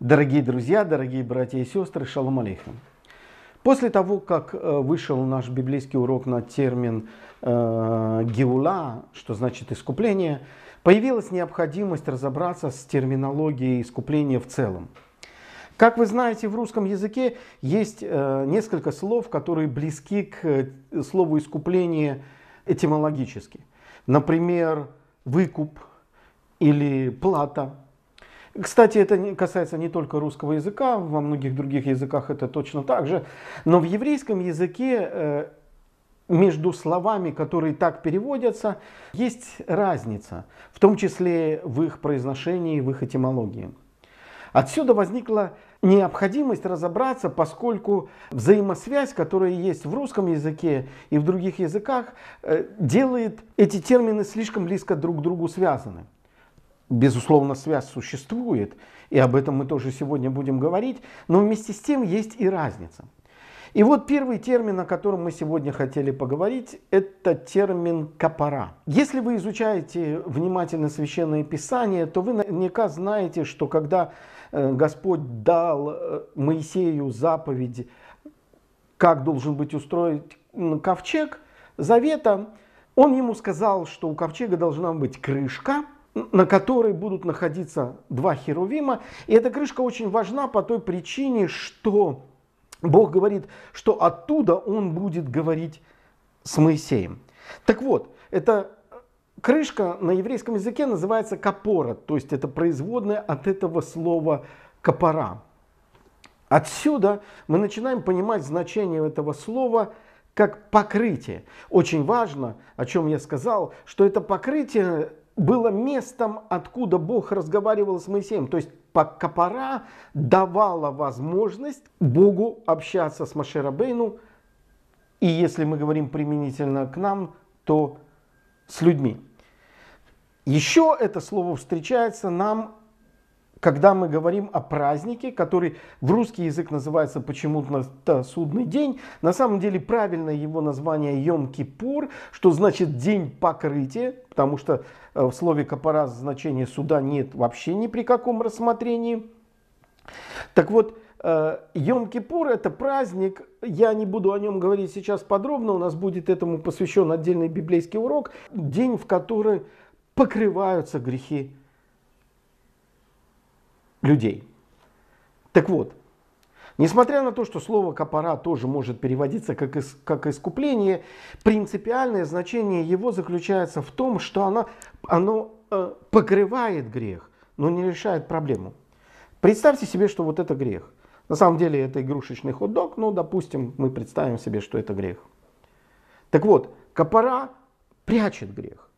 Дорогие друзья, дорогие братья и сестры, шалом алейхам. После того, как э, вышел наш библейский урок на термин э, геула, что значит искупление, появилась необходимость разобраться с терминологией искупления в целом. Как вы знаете, в русском языке есть э, несколько слов, которые близки к э, слову искупление этимологически. Например, выкуп или плата – кстати, это касается не только русского языка, во многих других языках это точно так же. Но в еврейском языке э, между словами, которые так переводятся, есть разница, в том числе в их произношении, в их этимологии. Отсюда возникла необходимость разобраться, поскольку взаимосвязь, которая есть в русском языке и в других языках, э, делает эти термины слишком близко друг к другу связаны безусловно, связь существует, и об этом мы тоже сегодня будем говорить, но вместе с тем есть и разница. И вот первый термин, о котором мы сегодня хотели поговорить, это термин капора. Если вы изучаете внимательно Священное Писание, то вы наверняка знаете, что когда э, Господь дал э, Моисею заповедь, как должен быть устроен ковчег завета, он ему сказал, что у ковчега должна быть крышка – на которой будут находиться два херувима. И эта крышка очень важна по той причине, что Бог говорит, что оттуда Он будет говорить с Моисеем. Так вот, эта крышка на еврейском языке называется капора, то есть это производное от этого слова капора. Отсюда мы начинаем понимать значение этого слова – как покрытие. Очень важно, о чем я сказал, что это покрытие было местом, откуда Бог разговаривал с Моисеем. То есть Капара давала возможность Богу общаться с Машерабейну. И если мы говорим применительно к нам, то с людьми. Еще это слово встречается нам когда мы говорим о празднике, который в русский язык называется почему-то судный день, на самом деле правильное его название Йом-Кипур, что значит день покрытия, потому что э, в слове капараз значения суда нет вообще ни при каком рассмотрении. Так вот, э, Йом-Кипур – это праздник, я не буду о нем говорить сейчас подробно, у нас будет этому посвящен отдельный библейский урок, день, в который покрываются грехи людей. Так вот, Несмотря на то, что слово «капора» тоже может переводиться как, из, как «искупление», принципиальное значение его заключается в том, что оно, оно э, покрывает грех, но не решает проблему. Представьте себе, что вот это грех. На самом деле это игрушечный хот-дог, но, допустим, мы представим себе, что это грех. Так вот, капора прячет грех.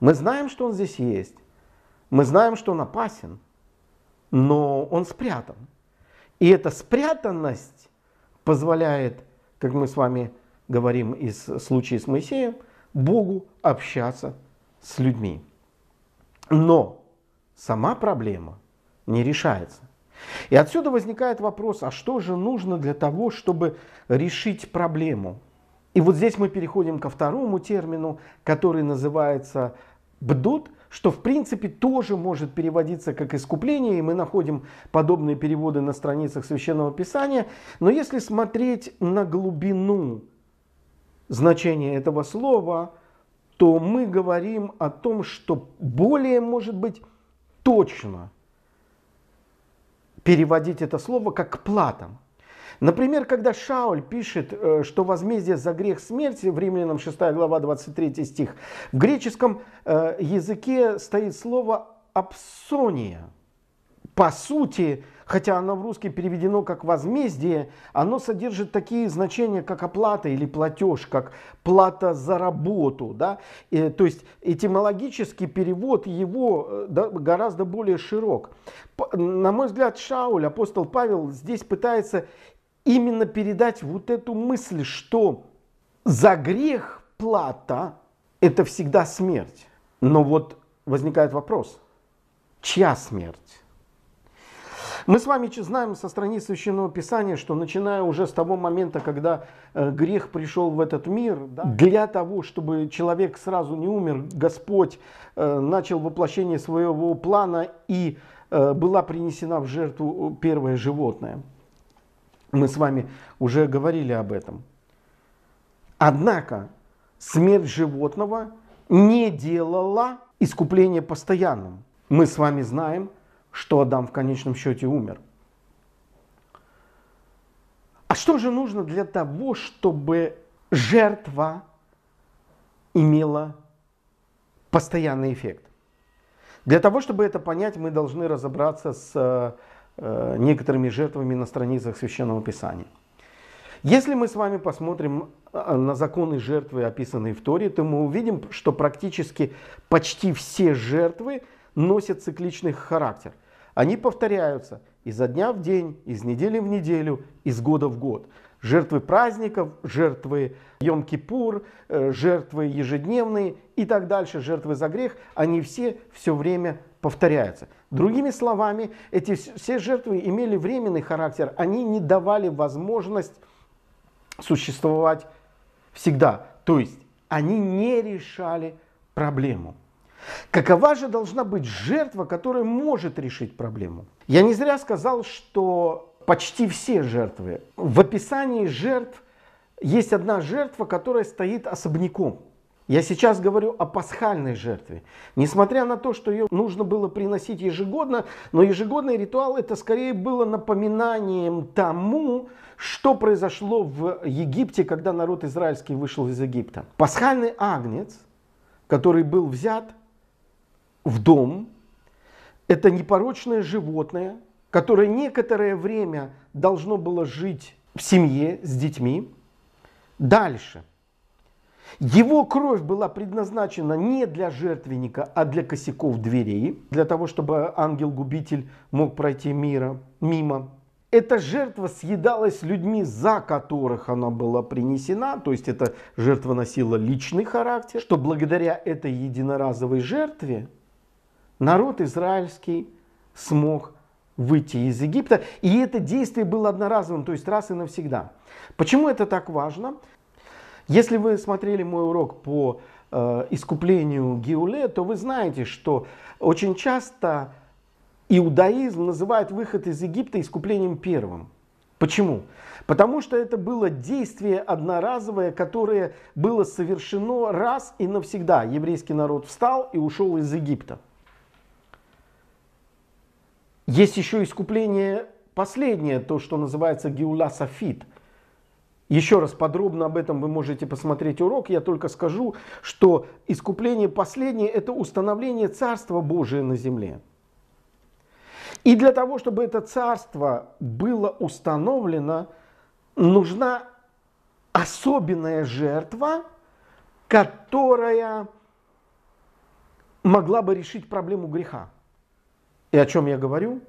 Мы знаем, что он здесь есть. Мы знаем, что он опасен но он спрятан. И эта спрятанность позволяет, как мы с вами говорим из случая с Моисеем, Богу общаться с людьми. Но сама проблема не решается. И отсюда возникает вопрос, а что же нужно для того, чтобы решить проблему? И вот здесь мы переходим ко второму термину, который называется бдут – что в принципе тоже может переводиться как искупление, и мы находим подобные переводы на страницах Священного Писания. Но если смотреть на глубину значения этого слова, то мы говорим о том, что более, может быть, точно переводить это слово как платом. Например, когда Шауль пишет, э, что возмездие за грех смерти, в Римлянам 6 глава 23 стих, в греческом э, языке стоит слово «апсония». По сути, хотя оно в русский переведено как возмездие, оно содержит такие значения, как оплата или платеж, как плата за работу. Да? И, то есть этимологический перевод его э, да, гораздо более широк. На мой взгляд, Шауль, апостол Павел, здесь пытается именно передать вот эту мысль, что за грех плата – это всегда смерть. Но вот возникает вопрос, чья смерть? Мы с вами знаем со страниц Священного Писания, что начиная уже с того момента, когда э, грех пришел в этот мир, да, для того, чтобы человек сразу не умер, Господь э, начал воплощение своего плана и э, была принесена в жертву первое животное – мы с вами уже говорили об этом. Однако смерть животного не делала искупление постоянным. Мы с вами знаем, что Адам в конечном счете умер. А что же нужно для того, чтобы жертва имела постоянный эффект? Для того, чтобы это понять, мы должны разобраться с э, Э, некоторыми жертвами на страницах Священного Писания. Если мы с вами посмотрим э, на законы жертвы, описанные в Торе, то мы увидим, что практически почти все жертвы носят цикличный характер. Они повторяются изо дня в день, из недели в неделю, из года в год. Жертвы праздников, жертвы Йом-Кипур, э, жертвы ежедневные и так дальше, жертвы за грех, они все все время повторяются. Другими словами, эти все жертвы имели временный характер, они не давали возможность существовать всегда. То есть они не решали проблему. Какова же должна быть жертва, которая может решить проблему? Я не зря сказал, что почти все жертвы. В описании жертв есть одна жертва, которая стоит особняком. Я сейчас говорю о пасхальной жертве. Несмотря на то, что ее нужно было приносить ежегодно, но ежегодный ритуал это скорее было напоминанием тому, что произошло в Египте, когда народ израильский вышел из Египта. Пасхальный агнец, который был взят в дом, это непорочное животное, которое некоторое время должно было жить в семье с детьми. Дальше – его кровь была предназначена не для жертвенника, а для косяков дверей, для того, чтобы ангел-губитель мог пройти мира, мимо. Эта жертва съедалась людьми, за которых она была принесена, то есть эта жертва носила личный характер, что благодаря этой единоразовой жертве народ израильский смог выйти из Египта. И это действие было одноразовым, то есть раз и навсегда. Почему это так важно? Если вы смотрели мой урок по э, искуплению Гиуле, то вы знаете, что очень часто иудаизм называет выход из Египта искуплением первым. Почему? Потому что это было действие одноразовое, которое было совершено раз и навсегда. Еврейский народ встал и ушел из Египта. Есть еще искупление последнее, то, что называется Геула Сафит – еще раз подробно об этом вы можете посмотреть урок. Я только скажу, что искупление последнее – это установление Царства Божия на земле. И для того, чтобы это царство было установлено, нужна особенная жертва, которая могла бы решить проблему греха. И о чем я говорю?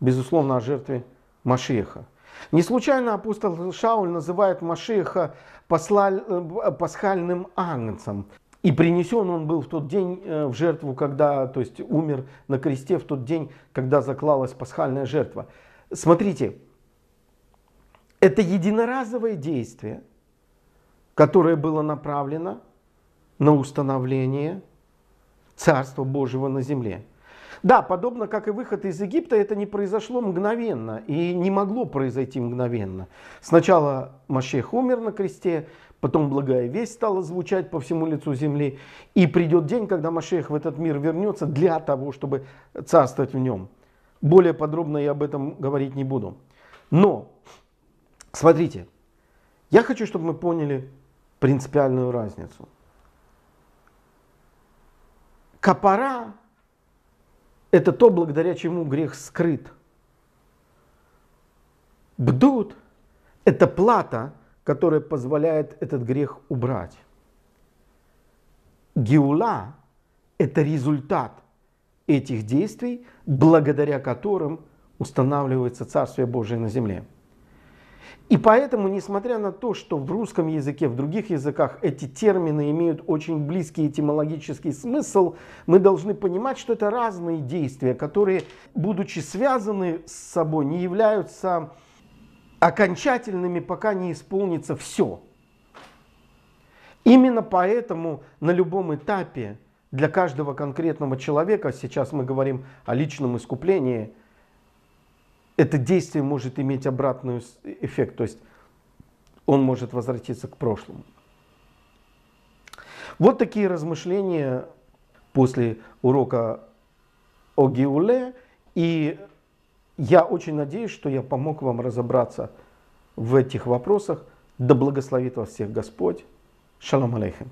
Безусловно, о жертве Машеха. Не случайно апостол Шауль называет Машеха э, пасхальным ангелом, И принесен он был в тот день э, в жертву, когда, то есть умер на кресте в тот день, когда заклалась пасхальная жертва. Смотрите, это единоразовое действие, которое было направлено на установление Царства Божьего на земле. Да, подобно как и выход из Египта, это не произошло мгновенно и не могло произойти мгновенно. Сначала Машех умер на кресте, потом благая весть стала звучать по всему лицу земли, и придет день, когда Машех в этот мир вернется для того, чтобы царствовать в нем. Более подробно я об этом говорить не буду. Но, смотрите, я хочу, чтобы мы поняли принципиальную разницу. Капара это то, благодаря чему грех скрыт. Бдут – это плата, которая позволяет этот грех убрать. Геула – это результат этих действий, благодаря которым устанавливается Царствие Божие на земле. И поэтому, несмотря на то, что в русском языке, в других языках эти термины имеют очень близкий этимологический смысл, мы должны понимать, что это разные действия, которые, будучи связаны с собой, не являются окончательными, пока не исполнится все. Именно поэтому на любом этапе для каждого конкретного человека, сейчас мы говорим о личном искуплении – это действие может иметь обратный эффект, то есть он может возвратиться к прошлому. Вот такие размышления после урока о Гиуле. И я очень надеюсь, что я помог вам разобраться в этих вопросах. Да благословит вас всех Господь. Шалом алейхим.